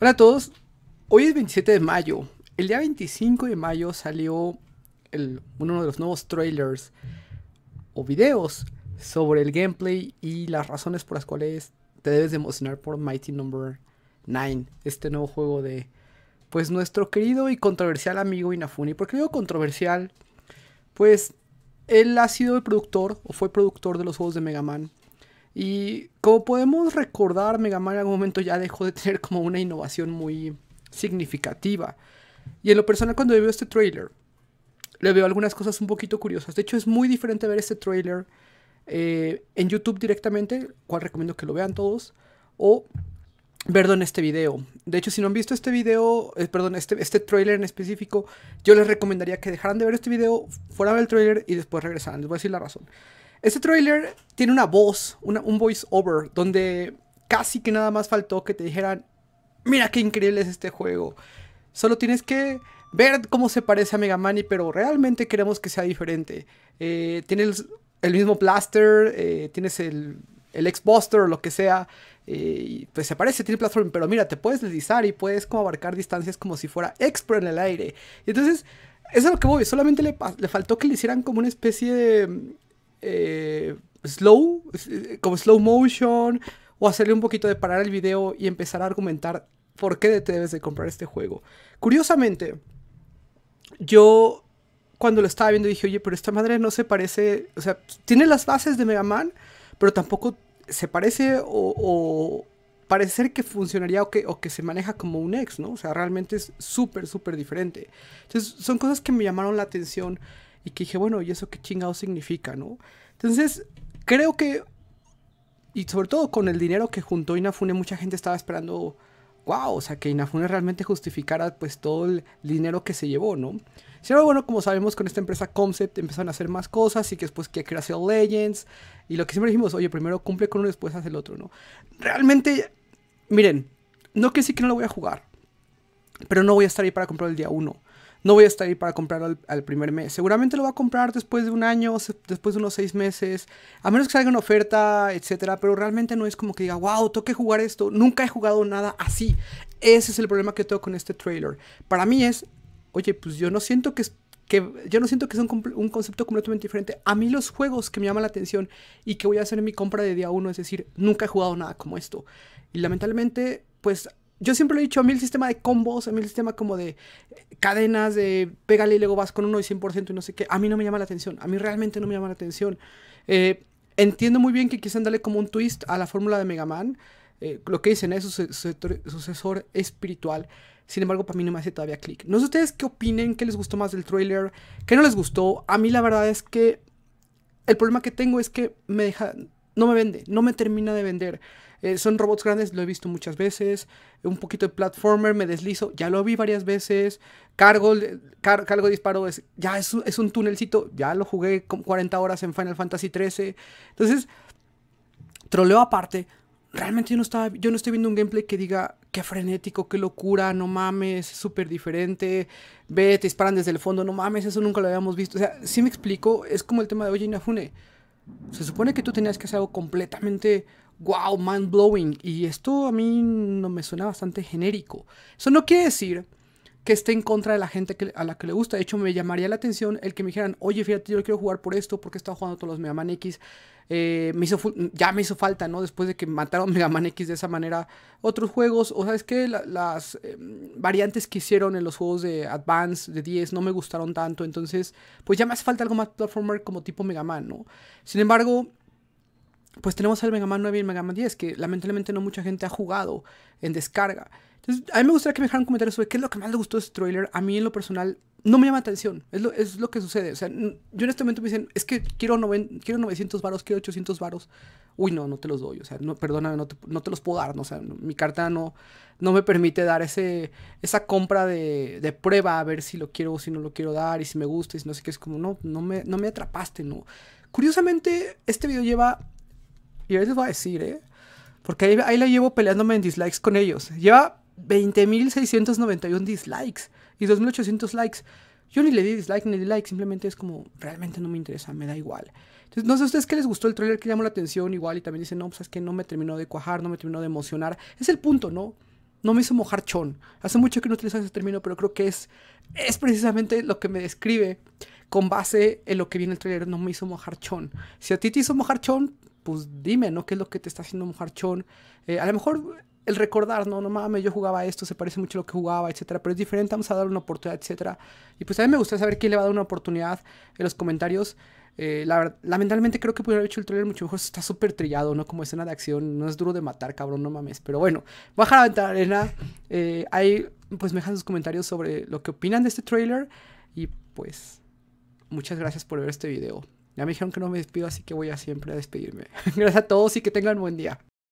Hola a todos, hoy es 27 de mayo. El día 25 de mayo salió uno de los nuevos trailers o videos sobre el gameplay y las razones por las cuales te debes emocionar por Mighty Number no. 9, este nuevo juego de pues nuestro querido y controversial amigo Inafune. ¿Por qué digo controversial? Pues él ha sido el productor o fue productor de los juegos de Mega Man y como podemos recordar, Mega Man en algún momento ya dejó de tener como una innovación muy significativa. Y en lo personal, cuando veo este trailer, le veo algunas cosas un poquito curiosas. De hecho, es muy diferente ver este trailer eh, en YouTube directamente, cual recomiendo que lo vean todos, o verlo en este video. De hecho, si no han visto este video, eh, perdón, este, este trailer en específico, yo les recomendaría que dejaran de ver este video, fuera del trailer y después regresaran. Les voy a decir la razón. Este trailer tiene una voz, un voice over, donde casi que nada más faltó que te dijeran, mira qué increíble es este juego. Solo tienes que ver cómo se parece a Mega Man, pero realmente queremos que sea diferente. Eh, tienes el mismo blaster, eh, tienes el, el X-Buster o lo que sea, eh, pues se parece tiene Platform, pero mira, te puedes deslizar y puedes como abarcar distancias como si fuera Expert en el aire. entonces, eso es lo que voy, solamente le faltó que le hicieran como una especie de eh, slow, eh, como slow motion, o hacerle un poquito de parar el video y empezar a argumentar por qué te debes de comprar este juego. Curiosamente, yo cuando lo estaba viendo dije, oye, pero esta madre no se parece, o sea, tiene las bases de Mega Man, pero tampoco se parece o, parece ser que funcionaría o que, o que se maneja como un ex, ¿no? O sea, realmente es súper, súper diferente. Entonces, son cosas que me llamaron la atención y que dije, bueno, ¿y eso qué chingado significa, no? Entonces, creo que, y sobre todo con el dinero que juntó Inafune, mucha gente estaba esperando, wow, o sea, que Inafune realmente justificara pues todo el dinero que se llevó, ¿no? Sin bueno, como sabemos, con esta empresa Concept empezaron a hacer más cosas y que después que Creación Legends y lo que siempre dijimos, oye, primero cumple con uno y después hace el otro, ¿no? Realmente, miren, no que sí que no lo voy a jugar, pero no voy a estar ahí para comprar el día uno no voy a estar ahí para comprarlo al, primer mes. Seguramente lo va a comprar después de un año, después de unos seis meses, a menos que salga una oferta, etcétera. Pero realmente no es como que diga, wow, tengo que jugar esto. Nunca he jugado nada así. Ese es el problema que tengo con este trailer. Para mí es, oye, pues yo no siento que es que yo no siento que un, un, concepto completamente diferente. A mí los juegos que me llaman la atención y que voy a hacer en mi compra de día uno, es decir, nunca he jugado nada como esto. Y lamentablemente, pues yo siempre lo he dicho, a mí el sistema de combos, a mí el sistema como de cadenas, de pégale y luego vas con uno y 100% y no sé qué, a mí no me llama la atención, a mí realmente no me llama la atención. Eh, entiendo muy bien que quisieran darle como un twist a la fórmula de Mega Man, eh, lo que dicen es ¿eh? su, sucesor espiritual, sin embargo para mí no me hace todavía clic. No sé ustedes qué opinen, qué les gustó más del trailer, qué no les gustó, a mí la verdad es que el problema que tengo es que me deja no me vende, no me termina de vender. Eh, son robots grandes, lo he visto muchas veces. Un poquito de platformer, me deslizo, ya lo vi varias veces. Cargo, eh, cargo disparo, es, ya es, un túnelcito, ya lo jugué con 40 horas en Final Fantasy XIII. Entonces, troleo aparte, realmente yo no, estaba, yo no estoy viendo un gameplay que diga, qué frenético, qué locura, no mames, es súper diferente, ve, te disparan desde el fondo, no mames, eso nunca lo habíamos visto. O sea, si me explico, es como el tema de Oye Inafune. Se supone que tú tenías que hacer algo completamente wow, mind blowing. Y esto a mí no me suena bastante genérico. Eso no quiere decir que esté en contra de la gente a la que le gusta. De hecho, me llamaría la atención el que me dijeran, oye, fíjate, yo quiero jugar por esto, porque he jugando todos los Mega Man X. Eh, me hizo ya me hizo falta, ¿no? Después de que mataron Mega Man X de esa manera, otros juegos, o es que las eh, variantes que hicieron en los juegos de Advance, de 10, no me gustaron tanto, entonces, pues ya me hace falta algo más platformer como tipo Mega Man, ¿no? Sin embargo, pues tenemos el Mega Man 9 y el Mega 10, que lamentablemente no mucha gente ha jugado en descarga. Entonces, a mí me gustaría que me dejaran comentarios sobre qué es lo que más le gustó de este trailer. A mí, en lo personal, no me llama atención. Es lo, que sucede. O sea, yo en este momento me dicen, es que quiero, quiero 900 varos, quiero 800 varos. Uy, no, no te los doy. O sea, no, perdóname, no te, los puedo dar. No, o sea, mi carta no, no me permite dar ese, esa compra de, prueba a ver si lo quiero o si no lo quiero dar y si me gusta y si no sé qué. Es como, no, no me, no me atrapaste, no. Curiosamente, este video lleva y a veces va a decir, ¿eh? Porque ahí, ahí la llevo peleándome en dislikes con ellos. Lleva 20.691 dislikes y 2.800 likes. Yo ni le di dislike ni di like, simplemente es como, realmente no me interesa, me da igual. Entonces, no sé ustedes qué les gustó el trailer, que llamó la atención igual y también dicen, no, pues es que no me terminó de cuajar, no me terminó de emocionar. Es el punto, ¿no? No me hizo mojar chon. Hace mucho que no utilizo ese término, pero creo que es, es precisamente lo que me describe con base en lo que viene el trailer. No me hizo mojar chon. Si a ti te hizo mojar chon, pues dime, ¿no? ¿Qué es lo que te está haciendo mojarchón? Eh, a lo mejor el recordar, no, no mames, yo jugaba esto, se parece mucho a lo que jugaba, etcétera, pero es diferente, vamos a darle una oportunidad, etcétera. Y pues a mí me gusta saber quién le va a dar una oportunidad en los comentarios. Eh, lamentablemente creo que pudiera haber hecho el trailer mucho mejor, está súper trillado, ¿no? Como escena de acción, no es duro de matar, cabrón, no mames. Pero bueno, baja la ventana, arena. Eh, ahí pues me dejan sus comentarios sobre lo que opinan de este trailer y pues muchas gracias por ver este video. Ya me dijeron que no me despido, así que voy a siempre a despedirme. Gracias a todos y que tengan buen día.